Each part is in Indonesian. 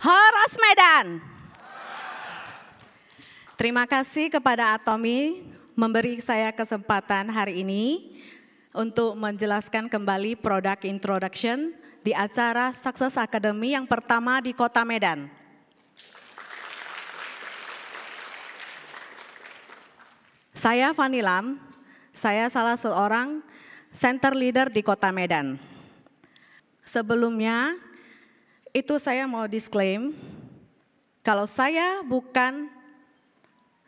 Horas Medan. Terima kasih kepada Atomi memberi saya kesempatan hari ini untuk menjelaskan kembali produk introduction di acara Success Academy yang pertama di Kota Medan. Saya Fani Lam, saya salah seorang center leader di Kota Medan. Sebelumnya itu saya mau disclaim, kalau saya bukan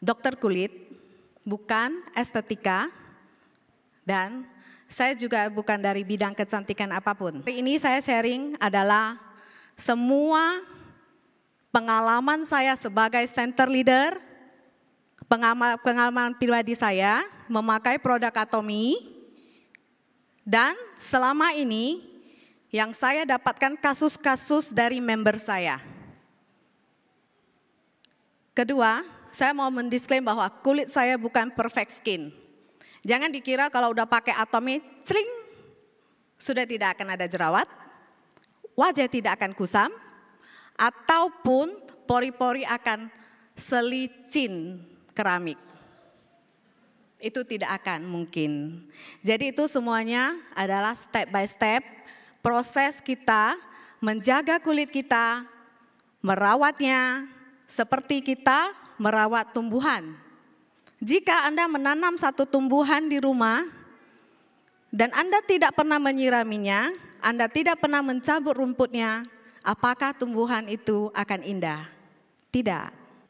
dokter kulit, bukan estetika, dan saya juga bukan dari bidang kecantikan apapun. Hari ini saya sharing adalah semua pengalaman saya sebagai center leader, pengalaman, pribadi saya memakai produk Atomi, dan selama ini yang saya dapatkan kasus-kasus dari member saya. Kedua, saya mau mendisklaim bahwa kulit saya bukan perfect skin. Jangan dikira kalau udah pakai atomi, cling sudah tidak akan ada jerawat, wajah tidak akan kusam, ataupun pori-pori akan selicin keramik. Itu tidak akan mungkin. Jadi itu semuanya adalah step by step proses kita menjaga kulit kita, merawatnya seperti kita merawat tumbuhan. Jika Anda menanam satu tumbuhan di rumah dan Anda tidak pernah menyiraminya, Anda tidak pernah mencabut rumputnya, apakah tumbuhan itu akan indah? Tidak.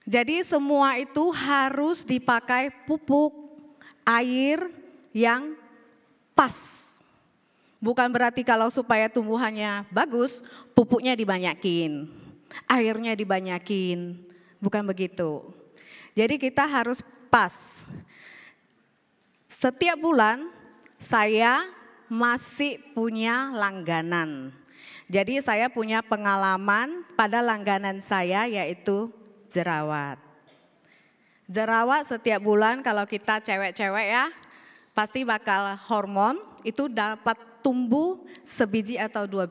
Jadi semua itu harus dipakai pupuk, air yang pas Bukan berarti kalau supaya tumbuhannya bagus, pupuknya dibanyakin, airnya dibanyakin. Bukan begitu. Jadi kita harus pas. Setiap bulan saya masih punya langganan. Jadi saya punya pengalaman pada langganan saya yaitu jerawat. Jerawat setiap bulan kalau kita cewek-cewek ya pasti bakal hormon itu dapat tumbuh sebiji atau dua,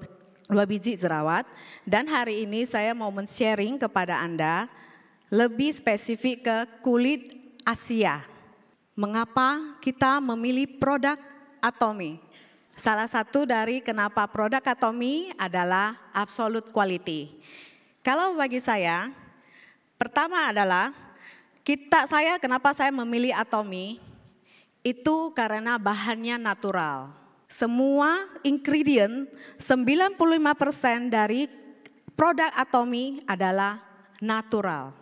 dua biji jerawat. Dan hari ini saya mau men-sharing kepada Anda lebih spesifik ke kulit Asia. Mengapa kita memilih produk Atomi? Salah satu dari kenapa produk Atomi adalah absolute quality. Kalau bagi saya, pertama adalah kita saya kenapa saya memilih Atomi itu karena bahannya natural semua ingredient 95% dari produk Atomi adalah natural.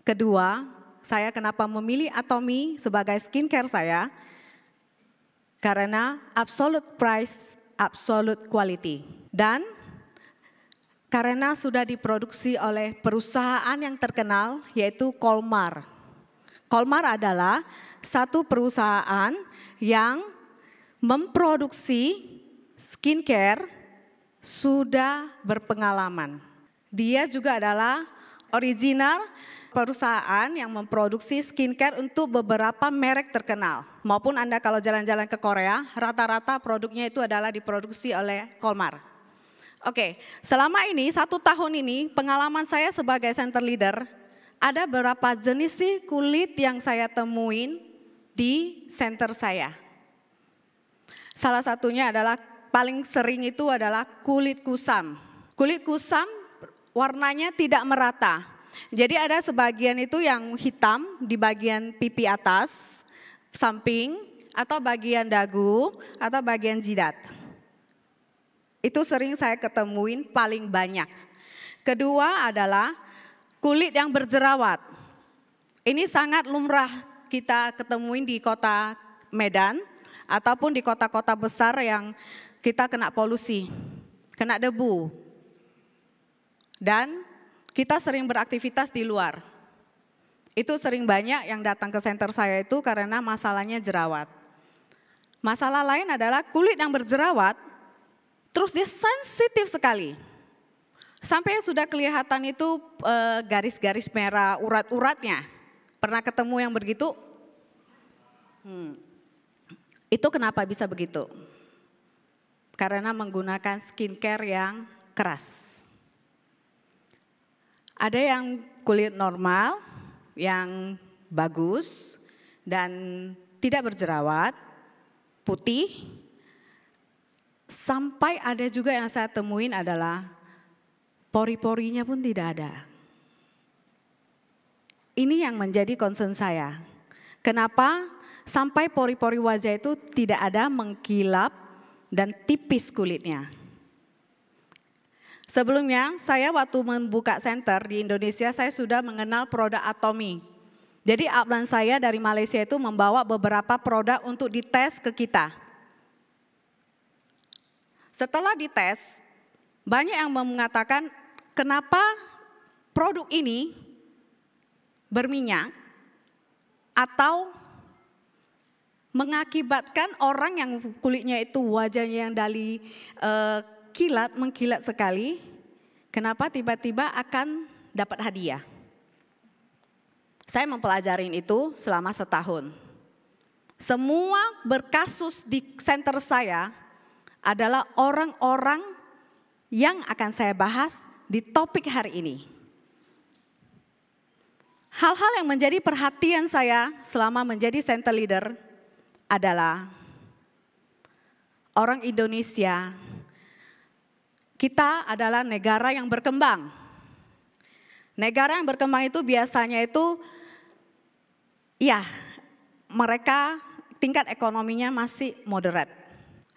Kedua, saya kenapa memilih Atomi sebagai skincare saya? Karena absolute price, absolute quality. Dan karena sudah diproduksi oleh perusahaan yang terkenal yaitu Colmar. Colmar adalah satu perusahaan yang memproduksi skincare sudah berpengalaman. Dia juga adalah original perusahaan yang memproduksi skincare untuk beberapa merek terkenal. Maupun Anda kalau jalan-jalan ke Korea, rata-rata produknya itu adalah diproduksi oleh Colmar. Oke, selama ini satu tahun ini pengalaman saya sebagai center leader, ada berapa jenis sih kulit yang saya temuin di center saya. Salah satunya adalah paling sering itu adalah kulit kusam. Kulit kusam warnanya tidak merata. Jadi ada sebagian itu yang hitam di bagian pipi atas, samping, atau bagian dagu, atau bagian jidat. Itu sering saya ketemuin paling banyak. Kedua adalah kulit yang berjerawat. Ini sangat lumrah kita ketemuin di kota Medan ataupun di kota-kota besar yang kita kena polusi, kena debu. Dan kita sering beraktivitas di luar. Itu sering banyak yang datang ke center saya itu karena masalahnya jerawat. Masalah lain adalah kulit yang berjerawat, terus dia sensitif sekali. Sampai sudah kelihatan itu eh, garis-garis merah urat-uratnya. Pernah ketemu yang begitu? Hmm. Itu kenapa bisa begitu? Karena menggunakan skincare yang keras. Ada yang kulit normal, yang bagus dan tidak berjerawat, putih. Sampai ada juga yang saya temuin adalah pori-porinya pun tidak ada. Ini yang menjadi concern saya. Kenapa? sampai pori-pori wajah itu tidak ada mengkilap dan tipis kulitnya. Sebelumnya, saya waktu membuka center di Indonesia, saya sudah mengenal produk Atomi. Jadi upline saya dari Malaysia itu membawa beberapa produk untuk dites ke kita. Setelah dites, banyak yang mengatakan kenapa produk ini berminyak atau mengakibatkan orang yang kulitnya itu wajahnya yang dari uh, eh, kilat mengkilat sekali, kenapa tiba-tiba akan dapat hadiah? Saya mempelajarin itu selama setahun. Semua berkasus di center saya adalah orang-orang yang akan saya bahas di topik hari ini. Hal-hal yang menjadi perhatian saya selama menjadi center leader adalah orang Indonesia, kita adalah negara yang berkembang. Negara yang berkembang itu biasanya itu, ya mereka tingkat ekonominya masih moderat.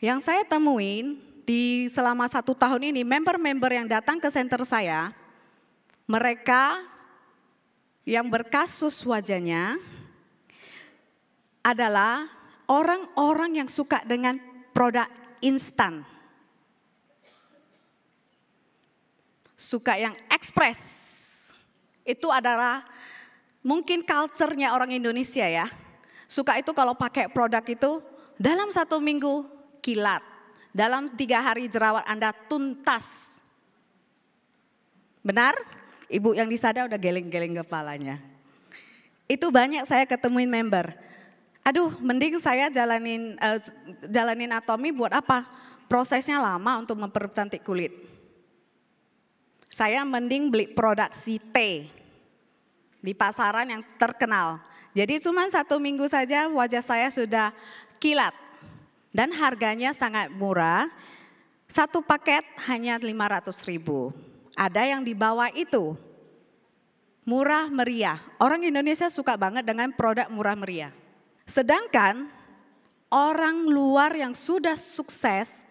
Yang saya temuin di selama satu tahun ini, member-member yang datang ke center saya, mereka yang berkasus wajahnya adalah orang-orang yang suka dengan produk instan. Suka yang ekspres. Itu adalah mungkin culture-nya orang Indonesia ya. Suka itu kalau pakai produk itu dalam satu minggu kilat. Dalam tiga hari jerawat Anda tuntas. Benar? Ibu yang disada udah geleng-geleng kepalanya. Itu banyak saya ketemuin member aduh mending saya jalanin uh, jalanin atomi buat apa? Prosesnya lama untuk mempercantik kulit. Saya mending beli produk si T di pasaran yang terkenal. Jadi cuma satu minggu saja wajah saya sudah kilat dan harganya sangat murah. Satu paket hanya 500 ribu. Ada yang di bawah itu. Murah meriah. Orang Indonesia suka banget dengan produk murah meriah. Sedangkan orang luar yang sudah sukses,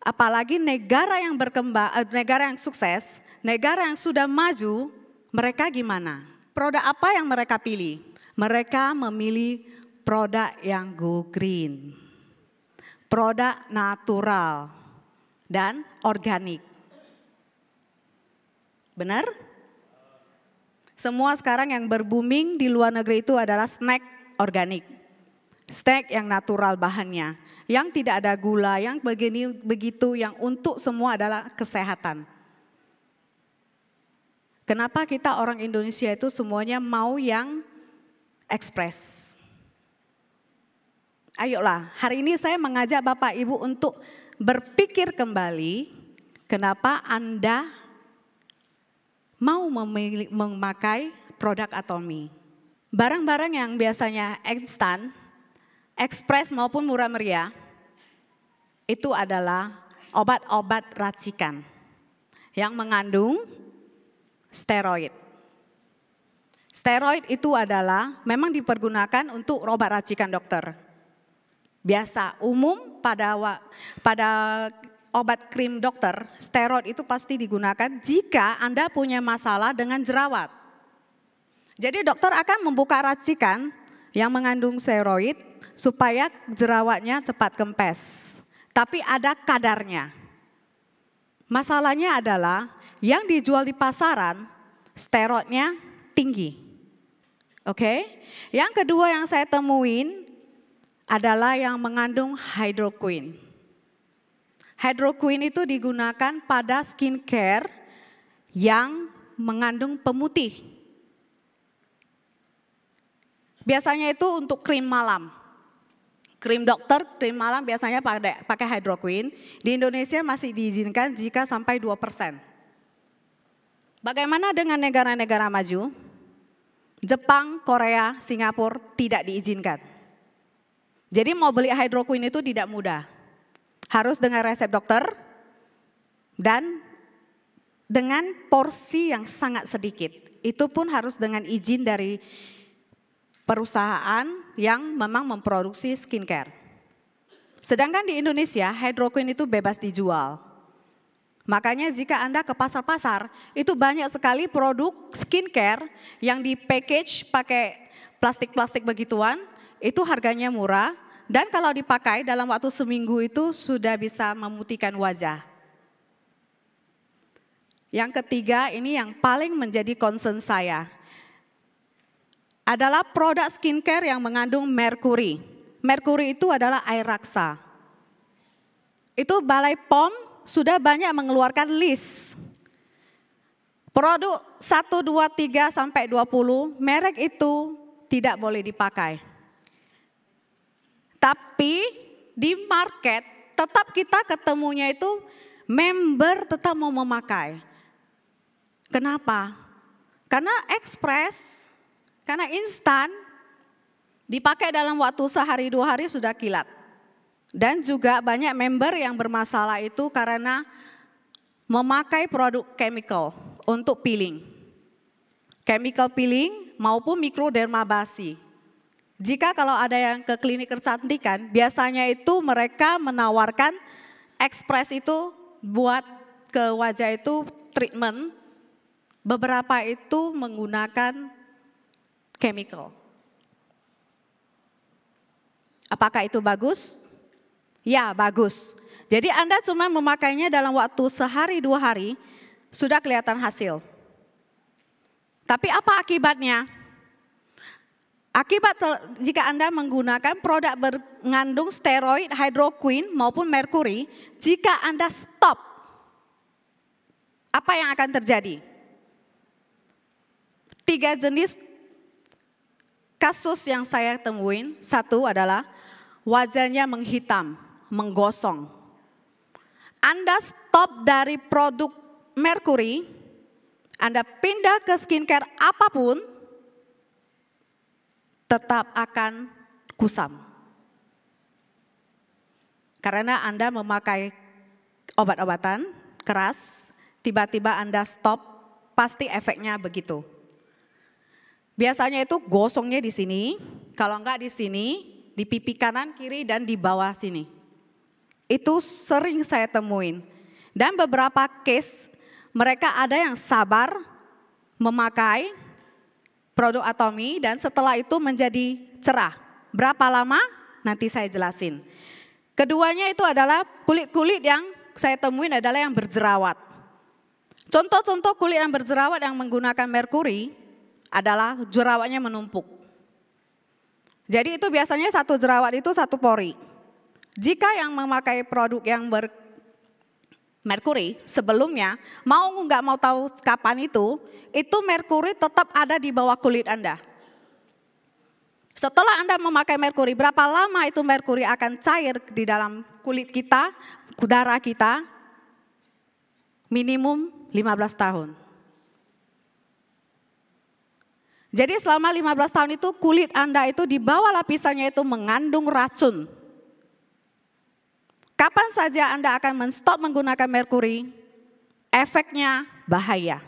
apalagi negara yang berkembang, eh, negara yang sukses, negara yang sudah maju, mereka gimana? Produk apa yang mereka pilih? Mereka memilih produk yang go green, produk natural dan organik. Benar? Semua sekarang yang berbooming di luar negeri itu adalah snack organik, steak yang natural bahannya, yang tidak ada gula, yang begini begitu, yang untuk semua adalah kesehatan. Kenapa kita orang Indonesia itu semuanya mau yang ekspres? Ayolah, hari ini saya mengajak Bapak Ibu untuk berpikir kembali kenapa Anda mau memakai produk Atomi. Barang-barang yang biasanya instan, ekspres maupun murah meriah, itu adalah obat-obat racikan yang mengandung steroid. Steroid itu adalah memang dipergunakan untuk obat racikan dokter. Biasa umum pada pada obat krim dokter, steroid itu pasti digunakan jika Anda punya masalah dengan jerawat. Jadi dokter akan membuka racikan yang mengandung steroid supaya jerawatnya cepat kempes. Tapi ada kadarnya. Masalahnya adalah yang dijual di pasaran steroidnya tinggi. Oke. Okay? Yang kedua yang saya temuin adalah yang mengandung hydroquin. Hydroquin itu digunakan pada skincare yang mengandung pemutih Biasanya itu untuk krim malam. Krim dokter, krim malam biasanya pakai, pakai hydroquin. Di Indonesia masih diizinkan jika sampai 2 persen. Bagaimana dengan negara-negara maju? Jepang, Korea, Singapura tidak diizinkan. Jadi mau beli hydroquin itu tidak mudah. Harus dengan resep dokter dan dengan porsi yang sangat sedikit. Itu pun harus dengan izin dari perusahaan yang memang memproduksi skincare. Sedangkan di Indonesia hydroquin itu bebas dijual. Makanya jika Anda ke pasar-pasar, itu banyak sekali produk skincare yang di package pakai plastik-plastik begituan, itu harganya murah, dan kalau dipakai dalam waktu seminggu itu sudah bisa memutihkan wajah. Yang ketiga, ini yang paling menjadi concern saya, adalah produk skincare yang mengandung merkuri. Merkuri itu adalah air raksa. Itu Balai POM sudah banyak mengeluarkan list. Produk 1, 2, 3 sampai 20 merek itu tidak boleh dipakai. Tapi di market tetap kita ketemunya itu member tetap mau memakai. Kenapa? Karena ekspres karena instan dipakai dalam waktu sehari dua hari sudah kilat. Dan juga banyak member yang bermasalah itu karena memakai produk chemical untuk peeling. Chemical peeling maupun mikrodermabasi. Jika kalau ada yang ke klinik kecantikan, biasanya itu mereka menawarkan ekspres itu buat ke wajah itu treatment. Beberapa itu menggunakan chemical. Apakah itu bagus? Ya, bagus. Jadi Anda cuma memakainya dalam waktu sehari dua hari, sudah kelihatan hasil. Tapi apa akibatnya? Akibat jika Anda menggunakan produk mengandung steroid hydroquin maupun merkuri, jika Anda stop, apa yang akan terjadi? Tiga jenis Kasus yang saya temuin, satu adalah wajahnya menghitam, menggosong. Anda stop dari produk merkuri, Anda pindah ke skincare apapun, tetap akan kusam. Karena Anda memakai obat-obatan keras, tiba-tiba Anda stop, pasti efeknya begitu. Biasanya itu gosongnya di sini, kalau enggak di sini, di pipi kanan, kiri, dan di bawah sini. Itu sering saya temuin. Dan beberapa case mereka ada yang sabar memakai produk Atomi dan setelah itu menjadi cerah. Berapa lama? Nanti saya jelasin. Keduanya itu adalah kulit-kulit yang saya temuin adalah yang berjerawat. Contoh-contoh kulit yang berjerawat yang menggunakan merkuri adalah jerawatnya menumpuk. Jadi itu biasanya satu jerawat itu satu pori. Jika yang memakai produk yang ber merkuri sebelumnya, mau nggak mau tahu kapan itu, itu merkuri tetap ada di bawah kulit Anda. Setelah Anda memakai merkuri, berapa lama itu merkuri akan cair di dalam kulit kita, darah kita? Minimum 15 tahun. Jadi selama 15 tahun itu kulit Anda itu di bawah lapisannya itu mengandung racun. Kapan saja Anda akan menstop menggunakan merkuri, efeknya bahaya.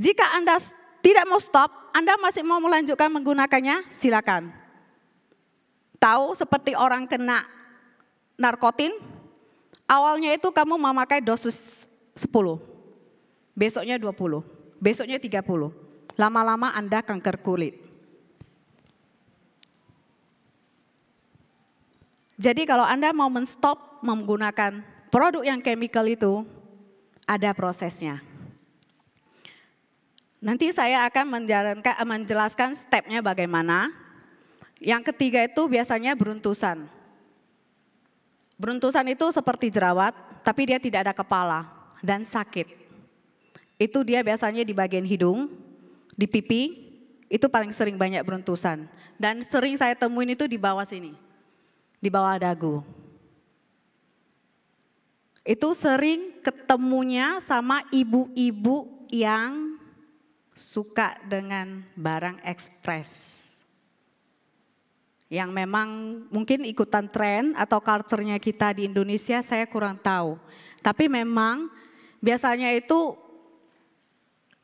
Jika Anda tidak mau stop, Anda masih mau melanjutkan menggunakannya, silakan. Tahu seperti orang kena narkotin, awalnya itu kamu memakai dosis 10, besoknya 20, besoknya 30, lama-lama Anda kanker kulit. Jadi kalau Anda mau menstop menggunakan produk yang chemical itu, ada prosesnya. Nanti saya akan menjelaskan stepnya bagaimana. Yang ketiga itu biasanya beruntusan. Beruntusan itu seperti jerawat, tapi dia tidak ada kepala dan sakit. Itu dia biasanya di bagian hidung, di pipi itu paling sering banyak beruntusan. Dan sering saya temuin itu di bawah sini, di bawah dagu. Itu sering ketemunya sama ibu-ibu yang suka dengan barang ekspres. Yang memang mungkin ikutan tren atau culture-nya kita di Indonesia saya kurang tahu. Tapi memang biasanya itu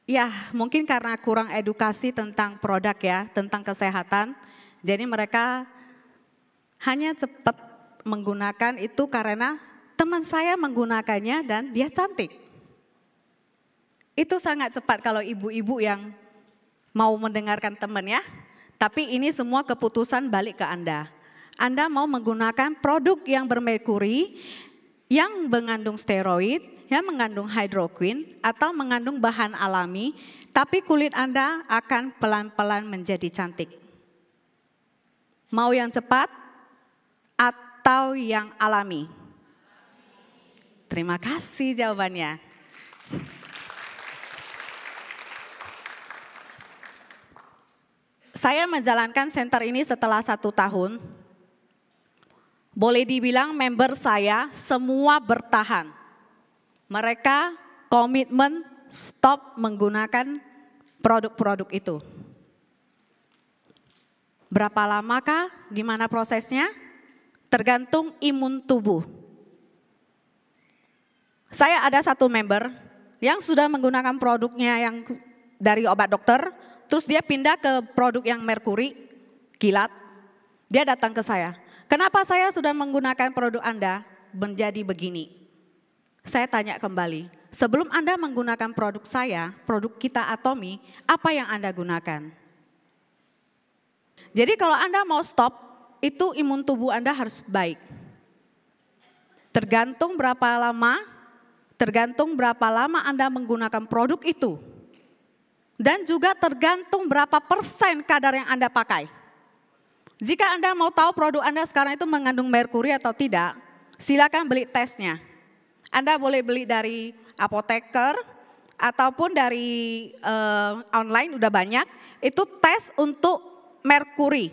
Ya, mungkin karena kurang edukasi tentang produk ya, tentang kesehatan. Jadi mereka hanya cepat menggunakan itu karena teman saya menggunakannya dan dia cantik. Itu sangat cepat kalau ibu-ibu yang mau mendengarkan teman ya. Tapi ini semua keputusan balik ke Anda. Anda mau menggunakan produk yang bermerkuri, yang mengandung steroid, yang mengandung hidroquin atau mengandung bahan alami, tapi kulit Anda akan pelan-pelan menjadi cantik. Mau yang cepat atau yang alami? Terima kasih jawabannya. Saya menjalankan center ini setelah satu tahun. Boleh dibilang member saya semua bertahan. Mereka komitmen stop menggunakan produk-produk itu. Berapa lamakah? Gimana prosesnya? Tergantung imun tubuh. Saya ada satu member yang sudah menggunakan produknya yang dari obat dokter, terus dia pindah ke produk yang merkuri, kilat. Dia datang ke saya. Kenapa saya sudah menggunakan produk Anda menjadi begini? Saya tanya kembali, sebelum Anda menggunakan produk saya, produk kita Atomi, apa yang Anda gunakan? Jadi kalau Anda mau stop, itu imun tubuh Anda harus baik. Tergantung berapa lama, tergantung berapa lama Anda menggunakan produk itu. Dan juga tergantung berapa persen kadar yang Anda pakai. Jika Anda mau tahu produk Anda sekarang itu mengandung merkuri atau tidak, silakan beli tesnya. Anda boleh beli dari apoteker ataupun dari uh, online udah banyak. Itu tes untuk merkuri,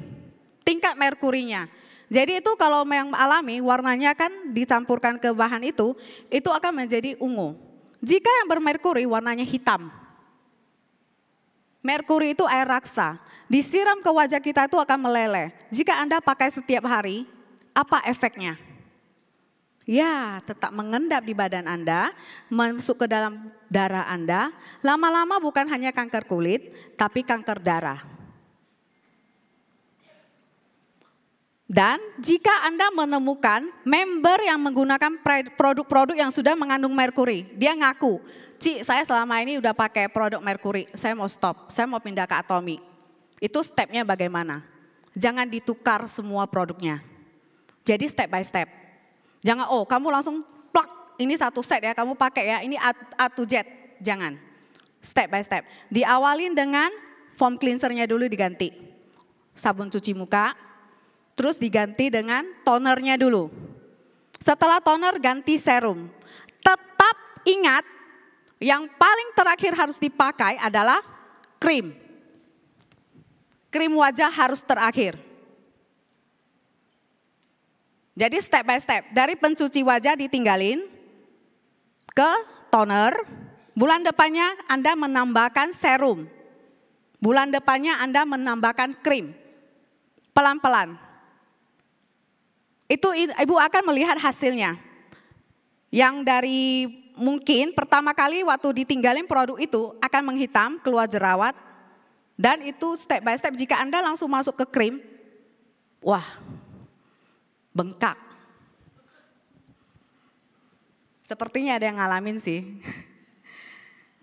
tingkat merkurinya. Jadi itu kalau yang alami warnanya kan dicampurkan ke bahan itu, itu akan menjadi ungu. Jika yang bermerkuri warnanya hitam. Merkuri itu air raksa. Disiram ke wajah kita itu akan meleleh. Jika Anda pakai setiap hari, apa efeknya? Ya, tetap mengendap di badan Anda, masuk ke dalam darah Anda. Lama-lama bukan hanya kanker kulit, tapi kanker darah. Dan jika Anda menemukan member yang menggunakan produk-produk yang sudah mengandung merkuri, dia ngaku, Cik, saya selama ini udah pakai produk merkuri, saya mau stop, saya mau pindah ke atomi. Itu stepnya bagaimana? Jangan ditukar semua produknya. Jadi step by step Jangan, oh kamu langsung plak, ini satu set ya, kamu pakai ya, ini A, jet to Z. Jangan, step by step. Diawalin dengan foam cleansernya dulu diganti. Sabun cuci muka, terus diganti dengan tonernya dulu. Setelah toner ganti serum. Tetap ingat yang paling terakhir harus dipakai adalah krim. Krim wajah harus terakhir. Jadi step by step, dari pencuci wajah ditinggalin ke toner, bulan depannya Anda menambahkan serum. Bulan depannya Anda menambahkan krim. Pelan-pelan. Itu Ibu akan melihat hasilnya. Yang dari mungkin pertama kali waktu ditinggalin produk itu akan menghitam, keluar jerawat. Dan itu step by step jika Anda langsung masuk ke krim, wah bengkak. Sepertinya ada yang ngalamin sih.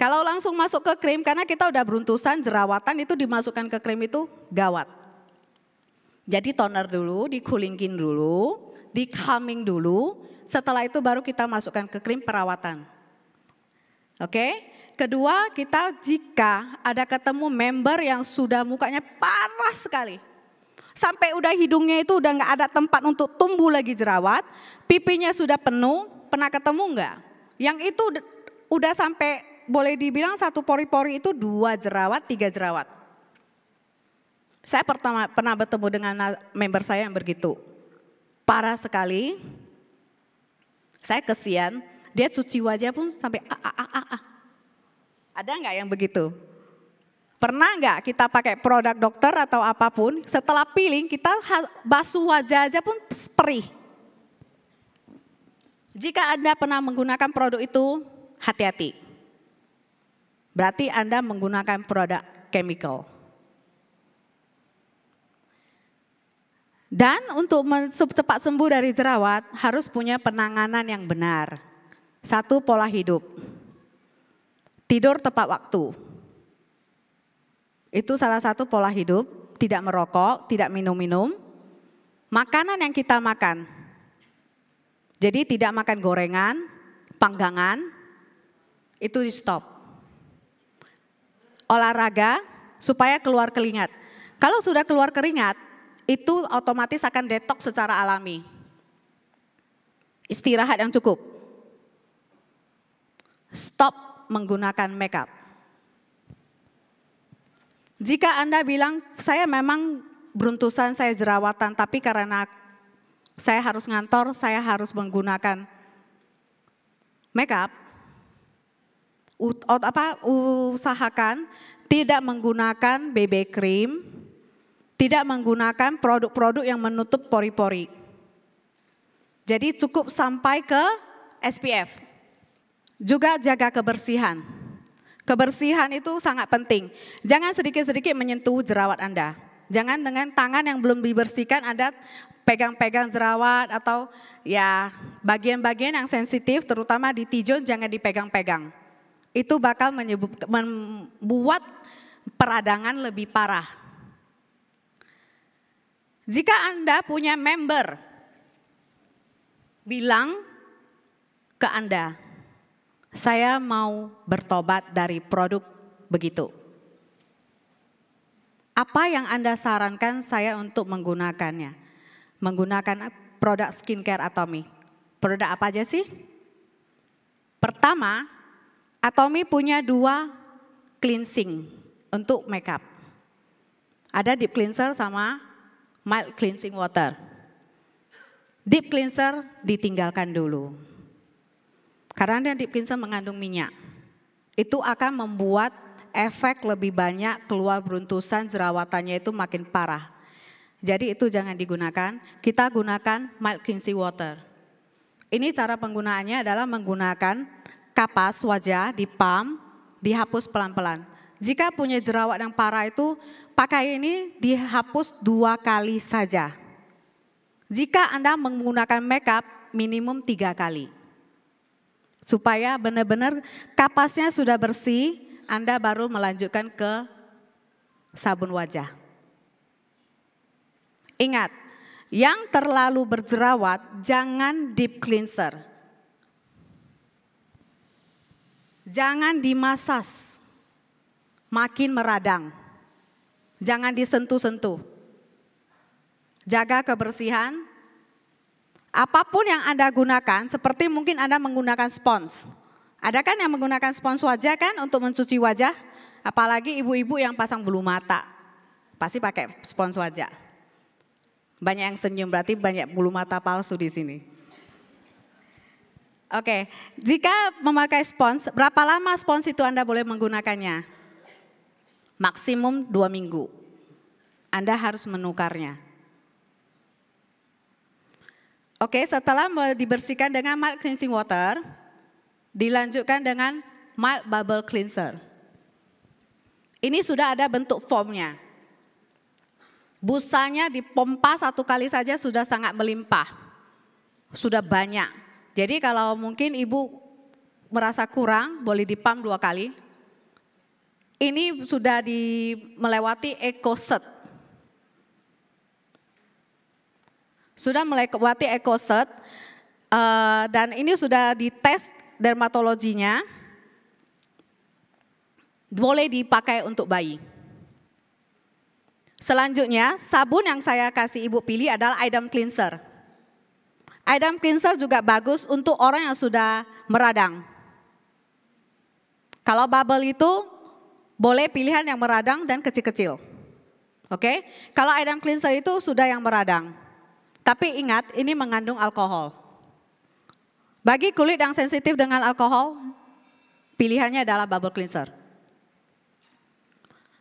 Kalau langsung masuk ke krim, karena kita udah beruntusan, jerawatan itu dimasukkan ke krim itu gawat. Jadi toner dulu, dikulingkin dulu, di calming dulu, setelah itu baru kita masukkan ke krim perawatan. Oke, kedua kita jika ada ketemu member yang sudah mukanya parah sekali, Sampai udah hidungnya itu udah nggak ada tempat untuk tumbuh lagi jerawat, pipinya sudah penuh, pernah ketemu nggak? Yang itu udah sampai boleh dibilang satu pori-pori itu dua jerawat, tiga jerawat. Saya pertama pernah bertemu dengan member saya yang begitu. Parah sekali. Saya kesian, dia cuci wajah pun sampai ah, ah, ah, ah. ah. Ada nggak yang begitu? Pernah nggak kita pakai produk dokter atau apapun, setelah peeling kita basuh wajah aja pun perih. Jika Anda pernah menggunakan produk itu, hati-hati. Berarti Anda menggunakan produk chemical. Dan untuk cepat sembuh dari jerawat harus punya penanganan yang benar. Satu pola hidup. Tidur tepat waktu itu salah satu pola hidup, tidak merokok, tidak minum-minum. Makanan yang kita makan. Jadi tidak makan gorengan, panggangan, itu di stop. Olahraga supaya keluar keringat. Kalau sudah keluar keringat, itu otomatis akan detok secara alami. Istirahat yang cukup. Stop menggunakan makeup. Jika Anda bilang, saya memang beruntusan, saya jerawatan, tapi karena saya harus ngantor, saya harus menggunakan makeup, apa usahakan tidak menggunakan BB cream, tidak menggunakan produk-produk yang menutup pori-pori. Jadi cukup sampai ke SPF. Juga jaga kebersihan. Kebersihan itu sangat penting. Jangan sedikit-sedikit menyentuh jerawat Anda. Jangan dengan tangan yang belum dibersihkan Anda pegang-pegang jerawat atau ya bagian-bagian yang sensitif terutama di tijon jangan dipegang-pegang. Itu bakal menyebut, membuat peradangan lebih parah. Jika Anda punya member bilang ke Anda, saya mau bertobat dari produk begitu. Apa yang Anda sarankan saya untuk menggunakannya? Menggunakan produk skincare Atomi. Produk apa aja sih? Pertama, Atomi punya dua cleansing untuk makeup. Ada deep cleanser sama mild cleansing water. Deep cleanser ditinggalkan dulu karena dipinsa mengandung minyak. Itu akan membuat efek lebih banyak keluar beruntusan jerawatannya itu makin parah. Jadi itu jangan digunakan. Kita gunakan mild Kinsey water. Ini cara penggunaannya adalah menggunakan kapas wajah di pump, dihapus pelan-pelan. Jika punya jerawat yang parah itu, pakai ini dihapus dua kali saja. Jika Anda menggunakan makeup, minimum tiga kali. Supaya benar-benar kapasnya sudah bersih, Anda baru melanjutkan ke sabun wajah. Ingat, yang terlalu berjerawat jangan deep cleanser. Jangan dimasas. Makin meradang. Jangan disentuh-sentuh. Jaga kebersihan, Apapun yang Anda gunakan, seperti mungkin Anda menggunakan spons. Ada kan yang menggunakan spons wajah kan untuk mencuci wajah? Apalagi ibu-ibu yang pasang bulu mata. Pasti pakai spons wajah. Banyak yang senyum, berarti banyak bulu mata palsu di sini. Oke, jika memakai spons, berapa lama spons itu Anda boleh menggunakannya? Maksimum dua minggu. Anda harus menukarnya. Oke, setelah dibersihkan dengan mild cleansing water, dilanjutkan dengan mild bubble cleanser. Ini sudah ada bentuk formnya. Busanya dipompa satu kali saja sudah sangat melimpah. Sudah banyak. Jadi kalau mungkin ibu merasa kurang, boleh dipam dua kali. Ini sudah di, melewati eco set sudah melewati ekoset uh, eh, dan ini sudah dites dermatologinya boleh dipakai untuk bayi. Selanjutnya, sabun yang saya kasih ibu pilih adalah item Cleanser. Item Cleanser juga bagus untuk orang yang sudah meradang. Kalau bubble itu boleh pilihan yang meradang dan kecil-kecil. Oke, kalau item Cleanser itu sudah yang meradang. Tapi ingat, ini mengandung alkohol. Bagi kulit yang sensitif dengan alkohol, pilihannya adalah bubble cleanser.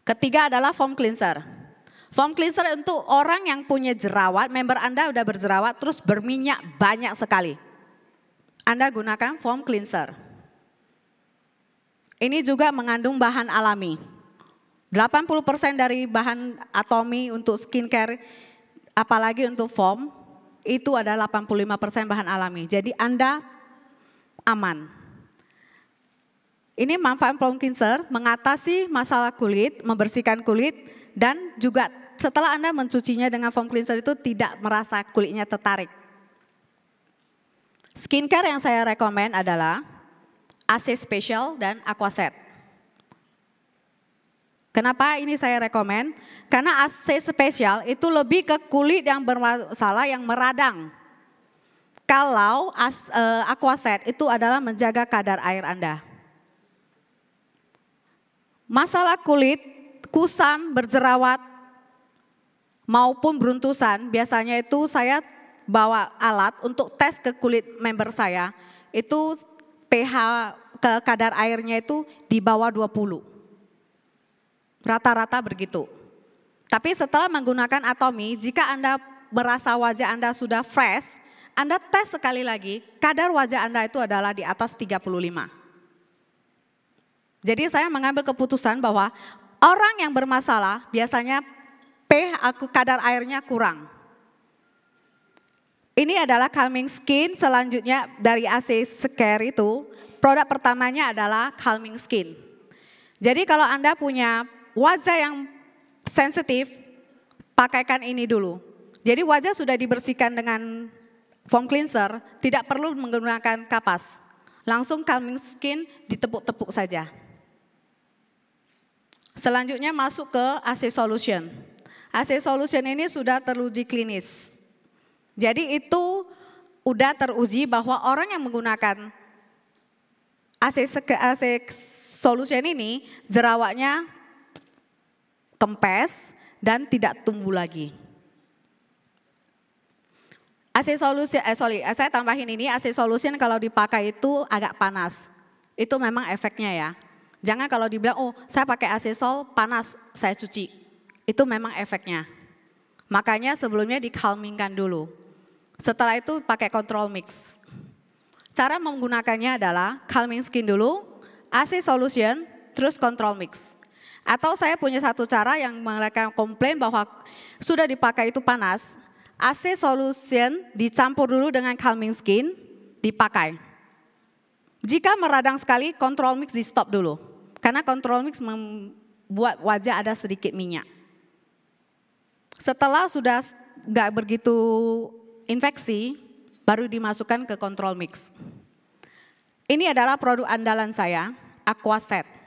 Ketiga adalah foam cleanser. Foam cleanser untuk orang yang punya jerawat, member Anda udah berjerawat terus berminyak banyak sekali. Anda gunakan foam cleanser. Ini juga mengandung bahan alami. 80% dari bahan atomi untuk skincare, apalagi untuk foam, itu adalah 85% bahan alami. Jadi Anda aman. Ini manfaat plum cleanser mengatasi masalah kulit, membersihkan kulit, dan juga setelah Anda mencucinya dengan foam cleanser itu tidak merasa kulitnya tertarik. Skincare yang saya rekomen adalah AC Special dan Aquaset. Kenapa ini saya rekomen? Karena AC spesial itu lebih ke kulit yang bermasalah yang meradang. Kalau as, uh, aquaset itu adalah menjaga kadar air Anda. Masalah kulit, kusam, berjerawat, maupun beruntusan, biasanya itu saya bawa alat untuk tes ke kulit member saya. Itu pH ke kadar airnya itu di bawah 20. Rata-rata begitu. Tapi setelah menggunakan Atomi, jika Anda merasa wajah Anda sudah fresh, Anda tes sekali lagi, kadar wajah Anda itu adalah di atas 35. Jadi saya mengambil keputusan bahwa orang yang bermasalah biasanya pH aku kadar airnya kurang. Ini adalah calming skin selanjutnya dari AC Scare itu. Produk pertamanya adalah calming skin. Jadi kalau Anda punya wajah yang sensitif, pakaikan ini dulu. Jadi wajah sudah dibersihkan dengan foam cleanser, tidak perlu menggunakan kapas. Langsung calming skin ditepuk-tepuk saja. Selanjutnya masuk ke AC solution. AC solution ini sudah teruji klinis. Jadi itu udah teruji bahwa orang yang menggunakan AC, AC solution ini jerawatnya kempes dan tidak tumbuh lagi. AC solusi, eh sorry, eh, saya tambahin ini AC solution kalau dipakai itu agak panas. Itu memang efeknya ya. Jangan kalau dibilang, oh saya pakai AC sol panas, saya cuci. Itu memang efeknya. Makanya sebelumnya dikalmingkan dulu. Setelah itu pakai control mix. Cara menggunakannya adalah calming skin dulu, AC solution, terus control mix. Atau saya punya satu cara yang mereka komplain bahwa sudah dipakai itu panas, AC solution dicampur dulu dengan calming skin, dipakai. Jika meradang sekali, control mix di stop dulu. Karena control mix membuat wajah ada sedikit minyak. Setelah sudah nggak begitu infeksi, baru dimasukkan ke control mix. Ini adalah produk andalan saya, Aquaset.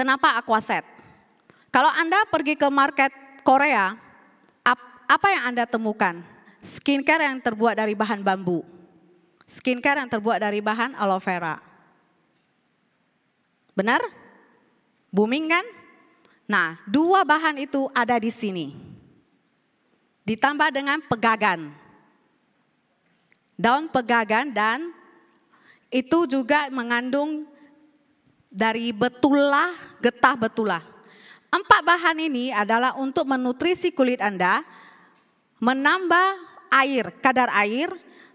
Kenapa Aquaset? Kalau Anda pergi ke market Korea, apa yang Anda temukan? Skincare yang terbuat dari bahan bambu. Skincare yang terbuat dari bahan aloe vera. Benar? Booming kan? Nah, dua bahan itu ada di sini. Ditambah dengan pegagan. Daun pegagan dan itu juga mengandung dari betulah, getah betulah. Empat bahan ini adalah untuk menutrisi kulit Anda, menambah air, kadar air,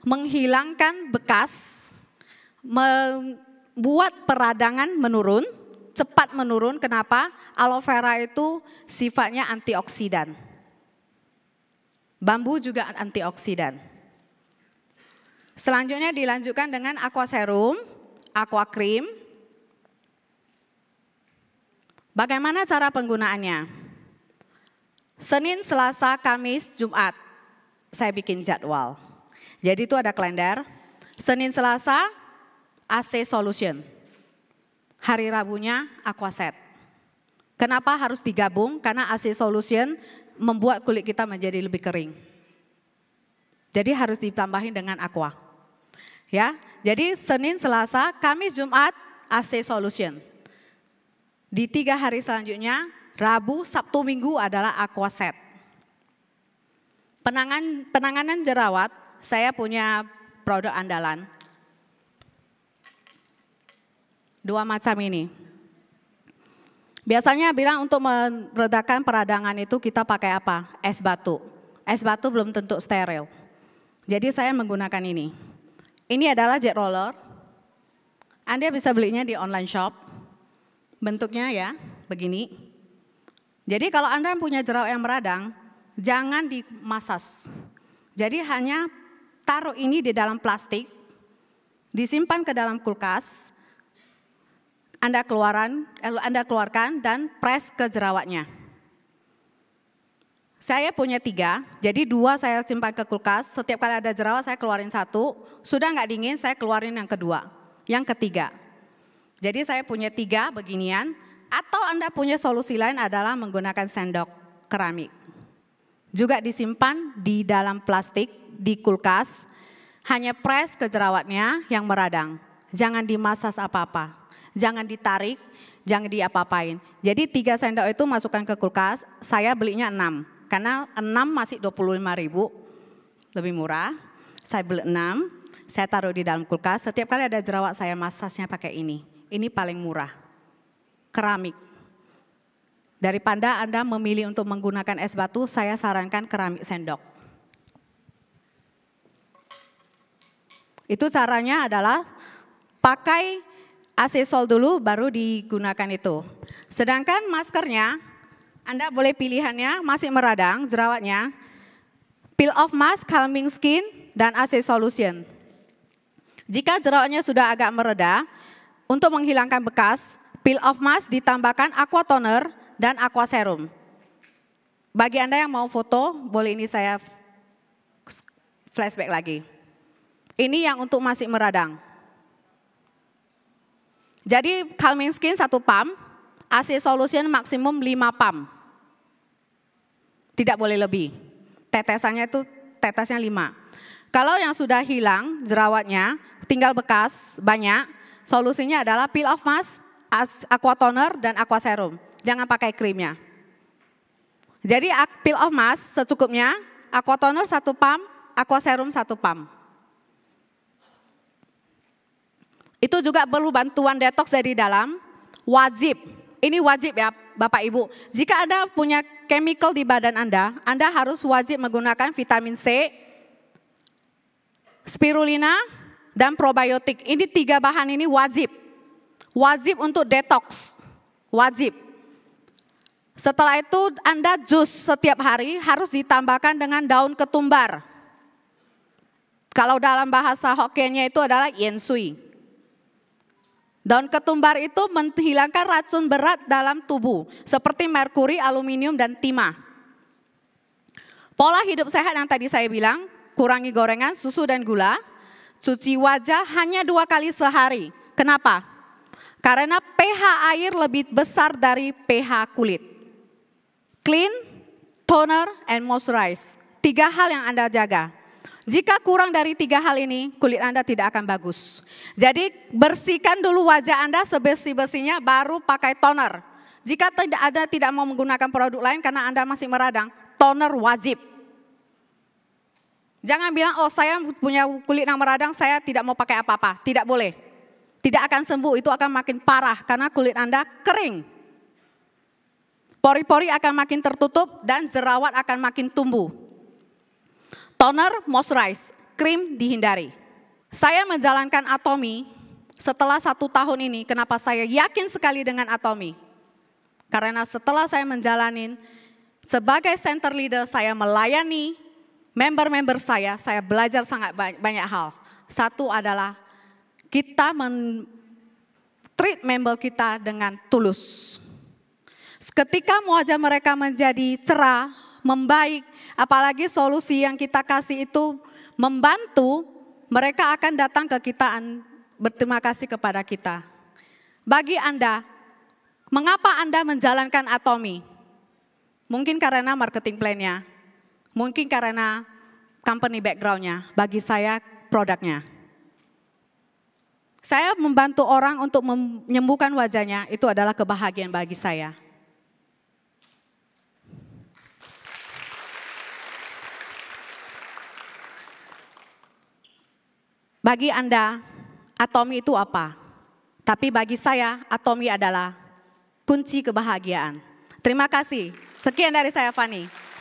menghilangkan bekas, membuat peradangan menurun, cepat menurun. Kenapa? Aloe vera itu sifatnya antioksidan. Bambu juga antioksidan. Selanjutnya dilanjutkan dengan aqua serum, aqua cream, Bagaimana cara penggunaannya? Senin, Selasa, Kamis, Jumat. Saya bikin jadwal. Jadi itu ada kalender. Senin, Selasa, AC Solution. Hari Rabunya Aquaset. Kenapa harus digabung? Karena AC Solution membuat kulit kita menjadi lebih kering. Jadi harus ditambahin dengan aqua. Ya, jadi Senin, Selasa, Kamis, Jumat, AC Solution. Di tiga hari selanjutnya, Rabu, Sabtu, Minggu adalah aquaset. Penangan, penanganan jerawat, saya punya produk andalan. Dua macam ini. Biasanya bilang untuk meredakan peradangan itu kita pakai apa? Es batu. Es batu belum tentu steril. Jadi saya menggunakan ini. Ini adalah jet roller. Anda bisa belinya di online shop. Bentuknya ya, begini. Jadi kalau Anda punya jerawat yang meradang, jangan dimasas. Jadi hanya taruh ini di dalam plastik, disimpan ke dalam kulkas, Anda keluaran, eh, Anda keluarkan dan press ke jerawatnya. Saya punya tiga, jadi dua saya simpan ke kulkas. Setiap kali ada jerawat saya keluarin satu, sudah nggak dingin saya keluarin yang kedua, yang ketiga. Jadi saya punya tiga beginian, atau Anda punya solusi lain adalah menggunakan sendok keramik. Juga disimpan di dalam plastik, di kulkas, hanya press ke jerawatnya yang meradang. Jangan dimasas apa-apa, jangan ditarik, jangan diapa-apain. Jadi tiga sendok itu masukkan ke kulkas, saya belinya enam. Karena enam masih 25 ribu, lebih murah. Saya beli enam, saya taruh di dalam kulkas. Setiap kali ada jerawat saya masasnya pakai ini ini paling murah. Keramik. Daripada Anda memilih untuk menggunakan es batu, saya sarankan keramik sendok. Itu caranya adalah pakai AC sol dulu baru digunakan itu. Sedangkan maskernya, Anda boleh pilihannya masih meradang jerawatnya, peel off mask, calming skin, dan AC solution. Jika jerawatnya sudah agak mereda, untuk menghilangkan bekas, peel off mask ditambahkan aqua toner dan aqua serum. Bagi Anda yang mau foto, boleh ini saya flashback lagi. Ini yang untuk masih meradang. Jadi calming skin satu pump, AC solution maksimum lima pump. Tidak boleh lebih. Tetesannya itu tetesnya lima. Kalau yang sudah hilang jerawatnya, tinggal bekas banyak, Solusinya adalah peel off mask, aqua toner, dan aqua serum. Jangan pakai krimnya. Jadi peel off mask secukupnya, aqua toner satu pump, aqua serum satu pump. Itu juga perlu bantuan detox dari dalam. Wajib, ini wajib ya Bapak Ibu. Jika Anda punya chemical di badan Anda, Anda harus wajib menggunakan vitamin C, spirulina, dan probiotik. Ini tiga bahan ini wajib. Wajib untuk detox. Wajib. Setelah itu Anda jus setiap hari harus ditambahkan dengan daun ketumbar. Kalau dalam bahasa Hokkiennya itu adalah yensui. Daun ketumbar itu menghilangkan racun berat dalam tubuh seperti merkuri, aluminium, dan timah. Pola hidup sehat yang tadi saya bilang, kurangi gorengan, susu, dan gula, Cuci wajah hanya dua kali sehari. Kenapa? Karena pH air lebih besar dari pH kulit. Clean, toner, and moisturize. Tiga hal yang Anda jaga. Jika kurang dari tiga hal ini, kulit Anda tidak akan bagus. Jadi bersihkan dulu wajah Anda sebersih-bersihnya, baru pakai toner. Jika tidak ada tidak mau menggunakan produk lain karena Anda masih meradang, toner wajib. Jangan bilang, oh saya punya kulit yang meradang, saya tidak mau pakai apa-apa. Tidak boleh. Tidak akan sembuh, itu akan makin parah karena kulit Anda kering. Pori-pori akan makin tertutup dan jerawat akan makin tumbuh. Toner, moisturize, krim dihindari. Saya menjalankan Atomi setelah satu tahun ini, kenapa saya yakin sekali dengan Atomi? Karena setelah saya menjalani sebagai center leader, saya melayani member-member saya, saya belajar sangat banyak hal. Satu adalah kita men treat member kita dengan tulus. Ketika wajah mereka menjadi cerah, membaik, apalagi solusi yang kita kasih itu membantu, mereka akan datang ke kita berterima kasih kepada kita. Bagi Anda, mengapa Anda menjalankan Atomi? Mungkin karena marketing plan-nya, Mungkin karena company backgroundnya, bagi saya produknya. Saya membantu orang untuk menyembuhkan wajahnya, itu adalah kebahagiaan bagi saya. Bagi Anda, atomi itu apa? Tapi bagi saya, atomi adalah kunci kebahagiaan. Terima kasih. Sekian dari saya, Fani.